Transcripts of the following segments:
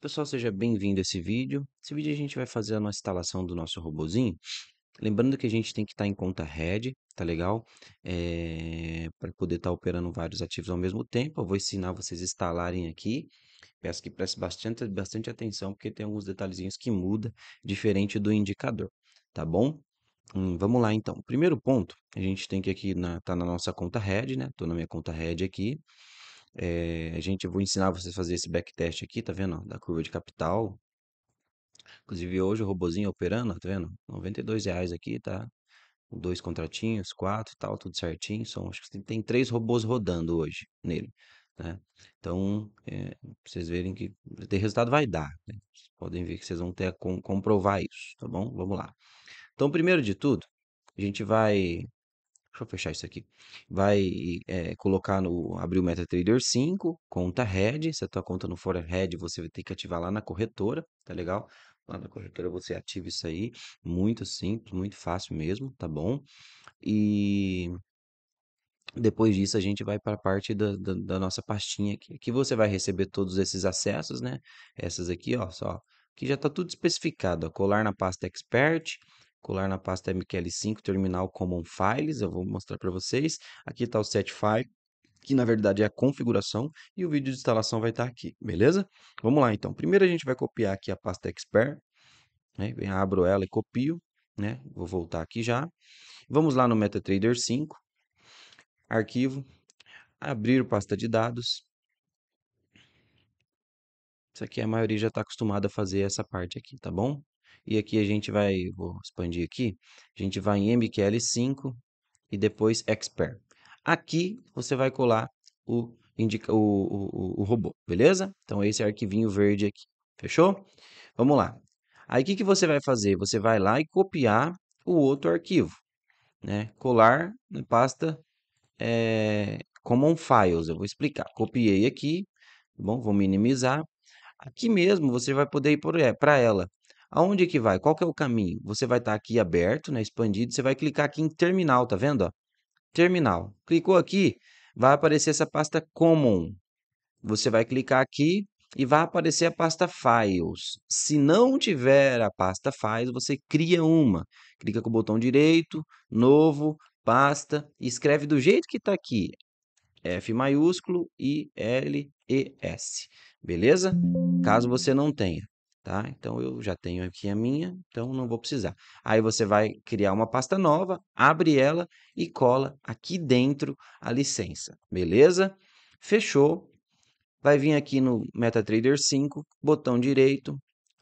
Pessoal, seja bem-vindo a esse vídeo. Nesse vídeo a gente vai fazer a nossa instalação do nosso robozinho. Lembrando que a gente tem que estar tá em conta Red, tá legal? É... Eh, Para poder estar tá operando vários ativos ao mesmo tempo. Eu vou ensinar vocês a instalarem aqui. Peço que preste bastante, bastante atenção, porque tem alguns detalhezinhos que muda diferente do indicador, tá bom? Hum, vamos lá então. Primeiro ponto, a gente tem que aqui na, tá na nossa conta Red, né? Tô na minha conta Red aqui. É, a gente, eu vou ensinar vocês a fazer esse backtest aqui, tá vendo? Da curva de capital. Inclusive hoje o robozinho operando, tá vendo? 92 reais aqui, tá? Dois contratinhos, quatro e tal, tudo certinho. São, acho que tem, três robôs rodando hoje nele. Né? Então, é, vocês verem que ter resultado vai dar. Né? Podem ver que vocês vão ter com, comprovar isso, tá bom? Vamos lá. Então, primeiro de tudo, a gente vai Deixa eu fechar isso aqui. Vai é, colocar no. abrir o MetaTrader 5, conta red Se a tua conta não for red você vai ter que ativar lá na corretora, tá legal? Lá na corretora você ativa isso aí. Muito simples, muito fácil mesmo, tá bom? E depois disso a gente vai para a parte da, da, da, nossa pastinha aqui. Aqui você vai receber todos esses acessos, né? Essas aqui, ó, só. Aqui já está tudo especificado, ó. colar na pasta expert, colar na pasta MQL5 terminal common files, eu vou mostrar para vocês. Aqui está o set file, que na verdade é a configuração, e o vídeo de instalação vai estar tá aqui, beleza? Vamos lá então, primeiro a gente vai copiar aqui a pasta expert, né? abro ela e copio, né? vou voltar aqui já. Vamos lá no MetaTrader 5, arquivo, abrir pasta de dados, isso aqui a maioria já está acostumada a fazer essa parte aqui, tá bom? E aqui a gente vai, vou expandir aqui, a gente vai em MQL5 e depois Expert. Aqui você vai colar o, indica, o, o, o robô, beleza? Então esse arquivinho verde aqui, fechou? Vamos lá. Aí o que, que você vai fazer? Você vai lá e copiar o outro arquivo, né? Colar na pasta é, Common Files, eu vou explicar. Copiei aqui, tá bom? Vou minimizar. Aqui mesmo você vai poder ir para eh, ela. Aonde que vai? Qual que é o caminho? Você vai estar tá aqui aberto, né, expandido, você vai clicar aqui em terminal, tá vendo? Ó? Terminal. Clicou aqui, vai aparecer essa pasta Common. Você vai clicar aqui e vai aparecer a pasta Files. Se não tiver a pasta Files, você cria uma. Clica com o botão direito, novo, pasta, escreve do jeito que está aqui. F maiúsculo I L E S. Beleza? Caso você não tenha tá? Então eu já tenho aqui a minha, então não vou precisar. Aí você vai criar uma pasta nova, abre ela e cola aqui dentro a licença, beleza? Fechou. Vai vir aqui no MetaTrader 5, botão direito,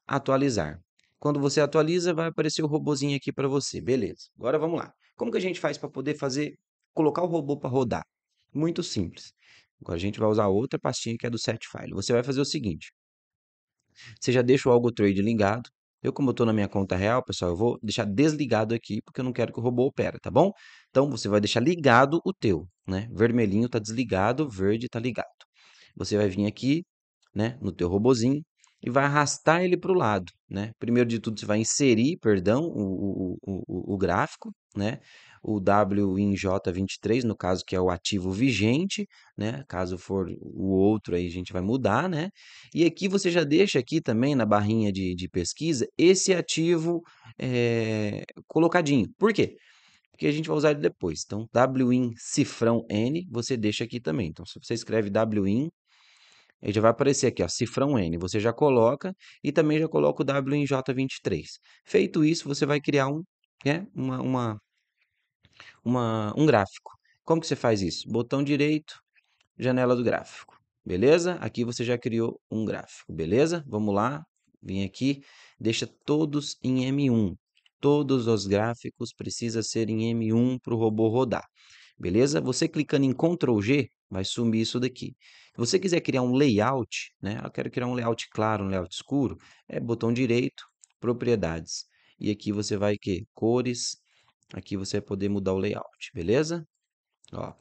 atualizar. Quando você atualiza, vai aparecer o robozinho aqui para você, beleza? Agora vamos lá. Como que a gente faz para poder fazer colocar o robô para rodar? Muito simples. Agora a gente vai usar outra pastinha que é do set file. Você vai fazer o seguinte: você já deixa o algo trade ligado. Eu, como eu estou na minha conta real, pessoal, eu vou deixar desligado aqui, porque eu não quero que o robô opere, tá bom? Então, você vai deixar ligado o teu, né? Vermelhinho está desligado, verde está ligado. Você vai vir aqui, né, no teu robozinho, e vai arrastar ele para o lado, né? Primeiro de tudo, você vai inserir, perdão, o, o, o, o gráfico, né? o WINJ23, no caso que é o ativo vigente, né? Caso for o outro aí a gente vai mudar, né? E aqui você já deixa aqui também na barrinha de, de pesquisa esse ativo é, colocadinho. Por quê? Porque a gente vai usar ele depois. Então, WIN cifrão N, você deixa aqui também. Então, se você escreve WIN, ele já vai aparecer aqui, ó, cifrão N. Você já coloca e também já coloca o WINJ23. Feito isso, você vai criar um, né, uma, uma uma, um gráfico. Como que você faz isso? Botão direito, janela do gráfico. Beleza? Aqui você já criou um gráfico, beleza? Vamos lá, vem aqui, deixa todos em M1. Todos os gráficos precisam ser em M1 para o robô rodar. Beleza? Você clicando em Ctrl G, vai sumir isso daqui. Se você quiser criar um layout, né? Eu quero criar um layout claro, um layout escuro, é botão direito, propriedades. E aqui você vai que cores, Aqui você vai poder mudar o layout, beleza? Ó,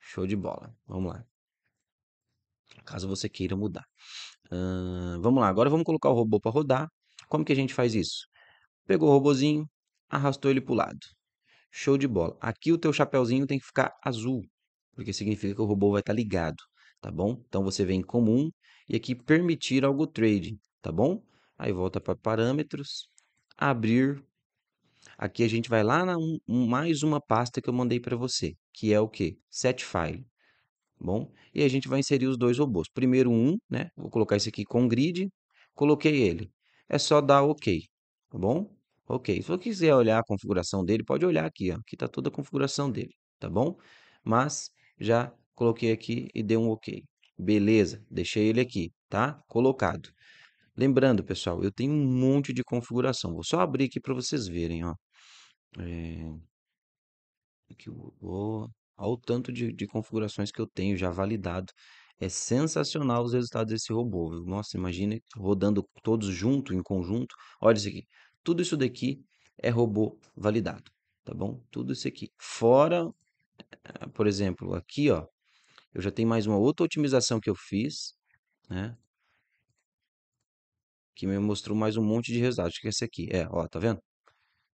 show de bola. Vamos lá. Caso você queira mudar. Uh, vamos lá, agora vamos colocar o robô para rodar. Como que a gente faz isso? Pegou o robozinho, arrastou ele para o lado. Show de bola. Aqui o teu chapéuzinho tem que ficar azul, porque significa que o robô vai estar tá ligado, tá bom? Então você vem em comum e aqui permitir algo trading, tá bom? Aí volta para parâmetros, abrir Aqui a gente vai lá na um, mais uma pasta que eu mandei para você, que é o que? Set file. Tá bom, e a gente vai inserir os dois robôs. Primeiro um, né? Vou colocar esse aqui com grid. Coloquei ele. É só dar OK, tá bom? OK. Se você quiser olhar a configuração dele, pode olhar aqui, ó. Aqui está toda a configuração dele, tá bom? Mas já coloquei aqui e dei um OK. Beleza, deixei ele aqui, tá? Colocado. Lembrando, pessoal, eu tenho um monte de configuração. Vou só abrir aqui para vocês verem, ó. É... Aqui, ó. Olha o tanto de, de configurações que eu tenho já validado. É sensacional os resultados desse robô. Viu? Nossa, imagina rodando todos junto, em conjunto. Olha isso aqui. Tudo isso daqui é robô validado, tá bom? Tudo isso aqui. Fora, eh, por exemplo, aqui, ó, eu já tenho mais uma outra otimização que eu fiz, né? que me mostrou mais um monte de resultados. Acho que é esse aqui. É, ó, tá vendo?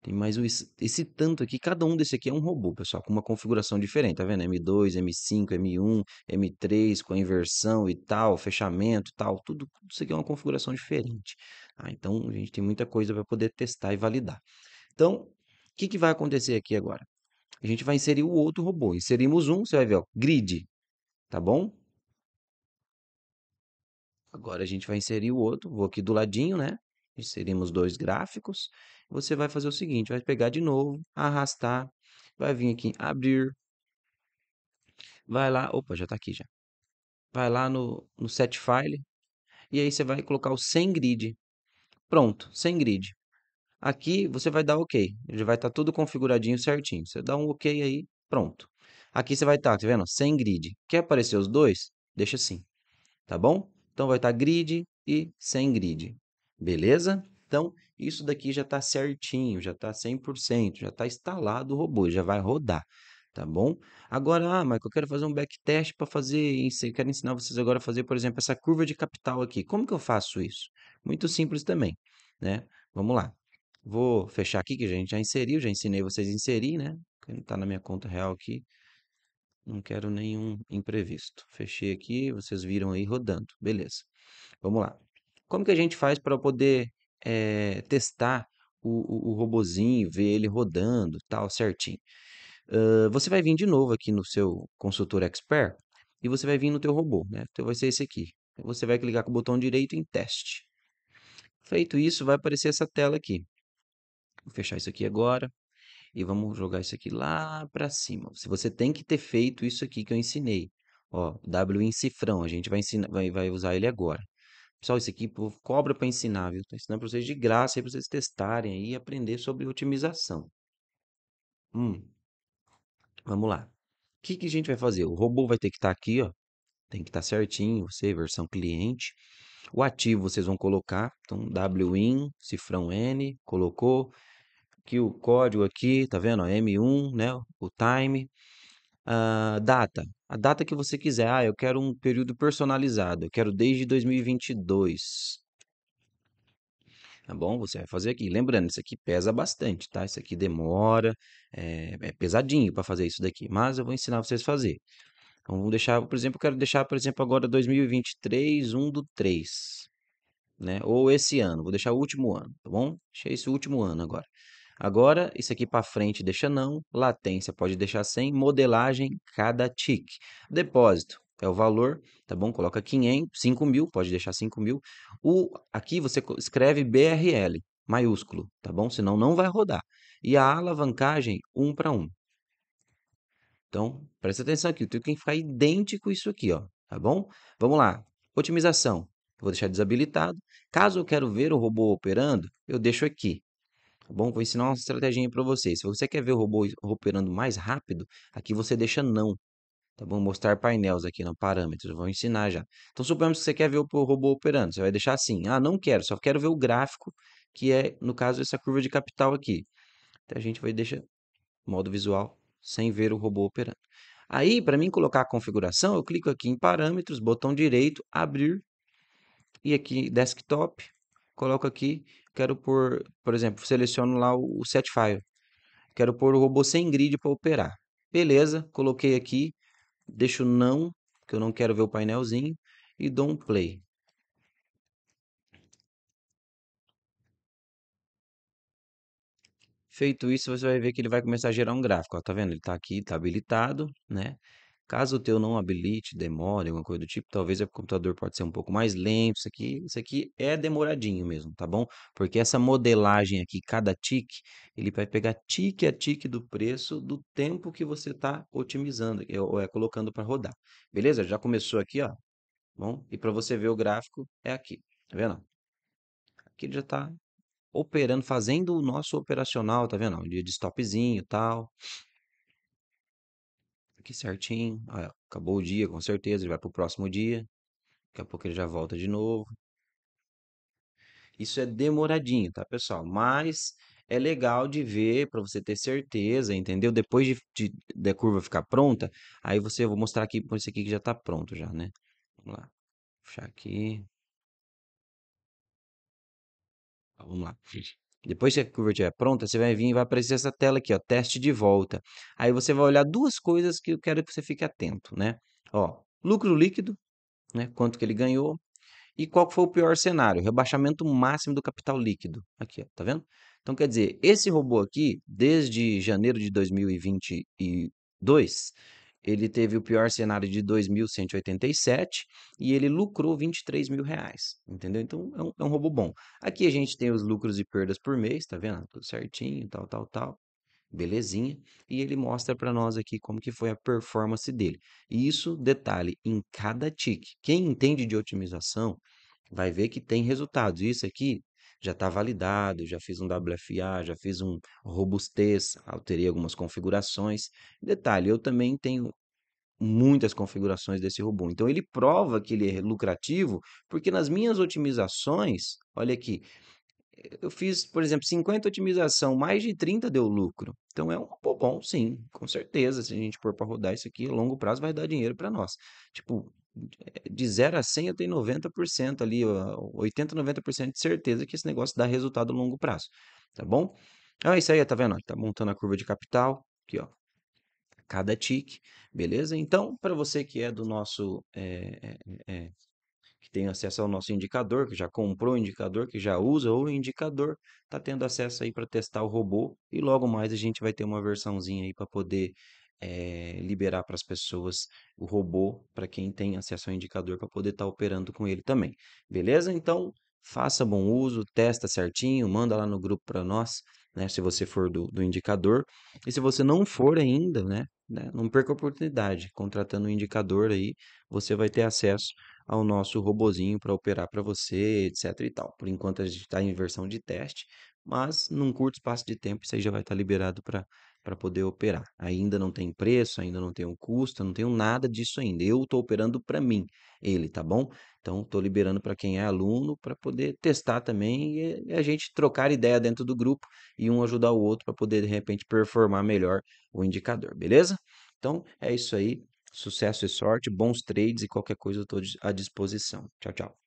Tem mais esse tanto aqui. Cada um desse aqui é um robô, pessoal, com uma configuração diferente, tá vendo? M2, M5, M1, M3, com a inversão e tal, fechamento e tal. Tudo, tudo isso aqui é uma configuração diferente. Ah, então, a gente tem muita coisa para poder testar e validar. Então, o que, que vai acontecer aqui agora? A gente vai inserir o outro robô. Inserimos um, você vai ver, ó, grid, tá bom? Agora a gente vai inserir o outro, vou aqui do ladinho, né? Inserimos dois gráficos. Você vai fazer o seguinte, vai pegar de novo, arrastar, vai vir aqui em abrir. Vai lá, opa, já tá aqui já. Vai lá no, no set file e aí você vai colocar o sem grid. Pronto, sem grid. Aqui você vai dar OK. Ele vai estar tá tudo configuradinho certinho. Você dá um OK aí, pronto. Aqui você vai estar, tá, tá vendo? Sem grid. Quer aparecer os dois? Deixa assim. Tá bom? Então vai estar tá grid e sem grid. Beleza? Então, isso daqui já está certinho, já está 100%, já está instalado o robô, já vai rodar, tá bom? Agora, ah, Michael, eu quero fazer um backtest para fazer, eu quero ensinar vocês agora a fazer, por exemplo, essa curva de capital aqui. Como que eu faço isso? Muito simples também, né? Vamos lá. Vou fechar aqui que a gente já inseriu, já ensinei vocês a inserir, né? Está na minha conta real aqui não quero nenhum imprevisto. Fechei aqui, vocês viram aí rodando, beleza. Vamos lá. Como que a gente faz para poder é, testar o, o, o robozinho, ver ele rodando, tal, certinho? Uh, você vai vir de novo aqui no seu consultor expert e você vai vir no teu robô, né? Então vai ser esse aqui. Você vai clicar com o botão direito em teste. Feito isso, vai aparecer essa tela aqui. Vou fechar isso aqui agora e vamos jogar isso aqui lá para cima. Se você tem que ter feito isso aqui que eu ensinei, ó, W em cifrão, a gente vai ensinar, vai, vai usar ele agora. Pessoal, isso aqui cobra para ensinar, viu? Estou ensinando para vocês de graça aí para vocês testarem aí e aprender sobre otimização. Hum. Vamos lá. O que, que a gente vai fazer? O robô vai ter que estar tá aqui, ó. Tem que estar tá certinho, você, versão cliente. O ativo vocês vão colocar, então win, cifrão n, colocou que o código aqui, tá vendo? M1, né? O time. Uh, data. A data que você quiser. Ah, eu quero um período personalizado. Eu quero desde 2022. Tá bom? Você vai fazer aqui. Lembrando, isso aqui pesa bastante, tá? Isso aqui demora. É, é pesadinho para fazer isso daqui. Mas eu vou ensinar vocês a fazer. Então, vamos deixar, por exemplo, eu quero deixar, por exemplo, agora 2023, 1 do 3. Né? Ou esse ano, vou deixar o último ano, tá bom? Deixei esse último ano agora. Agora, isso aqui para frente deixa não, latência pode deixar sem, modelagem cada tick Depósito é o valor, tá bom? Coloca 500, 5 mil, pode deixar 5 mil. O, aqui você escreve BRL, maiúsculo, tá bom? Senão não vai rodar. E a alavancagem, 1 um para 1. Um. Então, presta atenção aqui, tem que ficar idêntico isso aqui, ó, tá bom? Vamos lá, otimização, vou deixar desabilitado. Caso eu quero ver o robô operando, eu deixo aqui, Tá bom? Vou ensinar uma estratégia para vocês. Se você quer ver o robô operando mais rápido, aqui você deixa não. Tá bom? Mostrar painéis aqui no parâmetros. Vou ensinar já. Então, suponhamos que você quer ver o robô operando. Você vai deixar assim. Ah, não quero. Só quero ver o gráfico, que é, no caso, essa curva de capital aqui. Então, a gente vai deixar modo visual sem ver o robô operando. Aí, para mim colocar a configuração, eu clico aqui em parâmetros, botão direito, abrir. E aqui, desktop, coloco aqui quero pôr, por exemplo, seleciono lá o, set file. Quero pôr o robô sem grid para operar. Beleza, coloquei aqui, deixo não, que eu não quero ver o painelzinho, e dou um play. Feito isso, você vai ver que ele vai começar a gerar um gráfico. Ó, tá vendo? Ele está aqui, está habilitado, né? Caso o teu não habilite, demore, alguma coisa do tipo, talvez o computador pode ser um pouco mais lento. Isso aqui, isso aqui é demoradinho mesmo, tá bom? Porque essa modelagem aqui, cada tique, ele vai pegar tique a tique do preço do tempo que você está otimizando, é, ou é colocando para rodar. Beleza? Já começou aqui, ó. Bom, e para você ver o gráfico, é aqui. Tá vendo? Aqui ele já está operando, fazendo o nosso operacional, tá vendo? Um dia de stopzinho e tal aqui certinho. Ah, acabou o dia, com certeza, ele vai pro próximo dia. Daqui a pouco ele já volta de novo. Isso é demoradinho, tá, pessoal? Mas é legal de ver para você ter certeza, entendeu? Depois de, de, da curva ficar pronta, aí você, eu vou mostrar aqui por esse aqui que já tá pronto já, né? Vamos lá. fechar puxar aqui. vamos lá. Depois que a curva estiver pronta, você vai vir e vai aparecer essa tela aqui, ó, teste de volta. Aí você vai olhar duas coisas que eu quero que você fique atento, né? Ó, lucro líquido, né? Quanto que ele ganhou e qual foi o pior cenário, rebaixamento máximo do capital líquido. Aqui, ó, tá vendo? Então quer dizer, esse robô aqui, desde janeiro de 2022, ele teve o pior cenário de 2.187 e ele lucrou 23 mil reais, entendeu? Então é um, é um robô bom. Aqui a gente tem os lucros e perdas por mês, tá vendo? Tudo certinho, tal, tal, tal. Belezinha. E ele mostra para nós aqui como que foi a performance dele. E isso, detalhe, em cada tique. Quem entende de otimização vai ver que tem resultados. Isso aqui já está validado, já fiz um WFA, já fiz um robustez, alterei algumas configurações. Detalhe, eu também tenho muitas configurações desse robô. Então ele prova que ele é lucrativo, porque nas minhas otimizações, olha aqui, eu fiz, por exemplo, 50 otimização, mais de 30 deu lucro. Então é um robô bom, sim, com certeza. Se a gente pôr para rodar isso aqui, a longo prazo vai dar dinheiro para nós. Tipo, de 0 a 100 eu tenho 90% ali, 80, 90% de certeza que esse negócio dá resultado a longo prazo, tá bom? Então é isso aí, tá vendo? Tá montando a curva de capital, aqui ó, cada tique, beleza? Então, para você que é do nosso, é, é, que tem acesso ao nosso indicador, que já comprou o indicador, que já usa o indicador, tá tendo acesso aí para testar o robô e logo mais a gente vai ter uma versãozinha aí para poder é, liberar para as pessoas o robô, para quem tem acesso ao indicador, para poder estar tá operando com ele também. Beleza? Então, faça bom uso, testa certinho, manda lá no grupo para nós, né, se você for do, do indicador. E se você não for ainda, né, né, não perca a oportunidade, contratando o um indicador aí, você vai ter acesso ao nosso robozinho para operar para você, etc e tal. Por enquanto a gente está em versão de teste, mas num curto espaço de tempo você já vai estar tá liberado para para poder operar. Ainda não tem preço, ainda não tem um custo, não tenho nada disso ainda. Eu estou operando para mim, ele, tá bom? Então, estou liberando para quem é aluno para poder testar também e a gente trocar ideia dentro do grupo e um ajudar o outro para poder, de repente, performar melhor o indicador, beleza? Então, é isso aí. Sucesso e sorte, bons trades e qualquer coisa eu estou à disposição. Tchau, tchau.